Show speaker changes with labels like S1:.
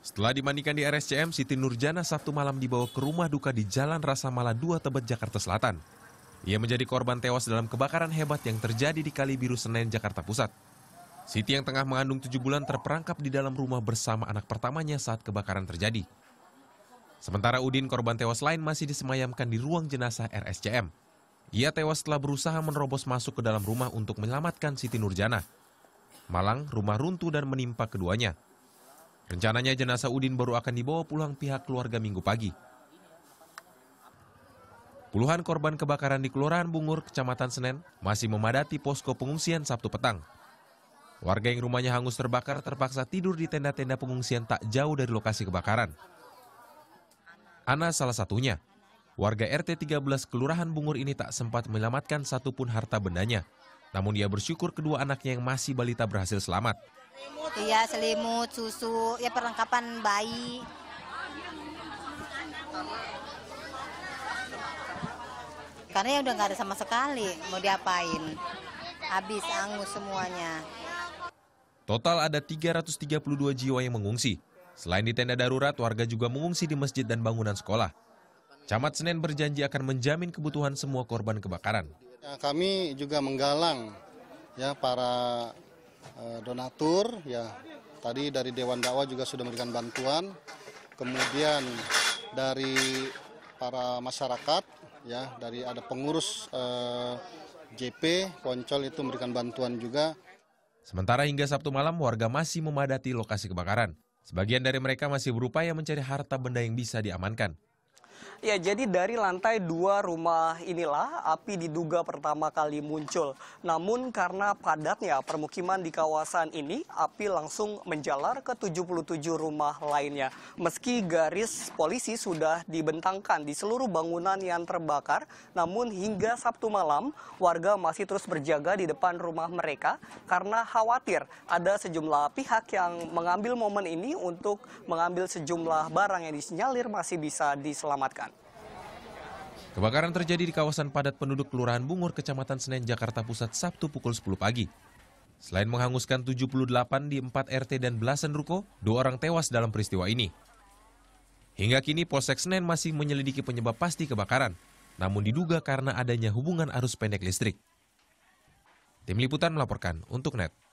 S1: Setelah dimandikan di RSCM, Siti Nurjana Sabtu malam dibawa ke rumah duka di Jalan Rasa Mala 2 Tebet, Jakarta Selatan. Ia menjadi korban tewas dalam kebakaran hebat yang terjadi di Kali Biru Senen, Jakarta Pusat. Siti yang tengah mengandung tujuh bulan terperangkap di dalam rumah bersama anak pertamanya saat kebakaran terjadi. Sementara Udin, korban tewas lain masih disemayamkan di ruang jenazah RSCM. Ia tewas setelah berusaha menerobos masuk ke dalam rumah untuk menyelamatkan Siti Nurjana. Malang, rumah runtuh dan menimpa keduanya. Rencananya jenazah Udin baru akan dibawa pulang pihak keluarga minggu pagi. Puluhan korban kebakaran di Kelurahan Bungur, Kecamatan Senen, masih memadati posko pengungsian Sabtu petang. Warga yang rumahnya hangus terbakar terpaksa tidur di tenda-tenda pengungsian tak jauh dari lokasi kebakaran. Ana salah satunya. Warga RT 13 Kelurahan Bungur ini tak sempat menyelamatkan satupun harta bendanya. Namun ia bersyukur kedua anaknya yang masih balita berhasil selamat.
S2: Iya selimut, susu, ya perlengkapan bayi. Karena ya udah nggak ada sama sekali mau diapain. Habis angus semuanya.
S1: Total ada 332 jiwa yang mengungsi. Selain di tenda darurat, warga juga mengungsi di masjid dan bangunan sekolah. Camat Senen berjanji akan menjamin kebutuhan semua korban kebakaran.
S3: Ya, kami juga menggalang ya para Eh, donatur ya tadi dari Dewan Dakwah juga sudah memberikan bantuan kemudian dari para masyarakat ya dari ada pengurus eh, JP Poncol itu memberikan bantuan juga
S1: sementara hingga Sabtu malam warga masih memadati lokasi kebakaran sebagian dari mereka masih berupaya mencari harta benda yang bisa diamankan
S3: Ya,
S2: jadi dari lantai dua rumah inilah api diduga pertama kali muncul. Namun karena padatnya permukiman di kawasan ini, api langsung menjalar ke 77 rumah lainnya. Meski garis polisi sudah dibentangkan di seluruh bangunan yang terbakar, namun hingga Sabtu malam warga masih terus berjaga di depan rumah mereka karena khawatir ada sejumlah pihak yang mengambil momen ini untuk mengambil sejumlah barang yang disinyalir masih bisa diselamatkan diselamatkan.
S1: Kebakaran terjadi di kawasan padat penduduk Kelurahan Bungur, Kecamatan Senen, Jakarta Pusat, Sabtu pukul 10 pagi. Selain menghanguskan 78 di 4 RT dan belasan ruko, dua orang tewas dalam peristiwa ini. Hingga kini Polsek Senen masih menyelidiki penyebab pasti kebakaran, namun diduga karena adanya hubungan arus pendek listrik. Tim Liputan melaporkan untuk NET.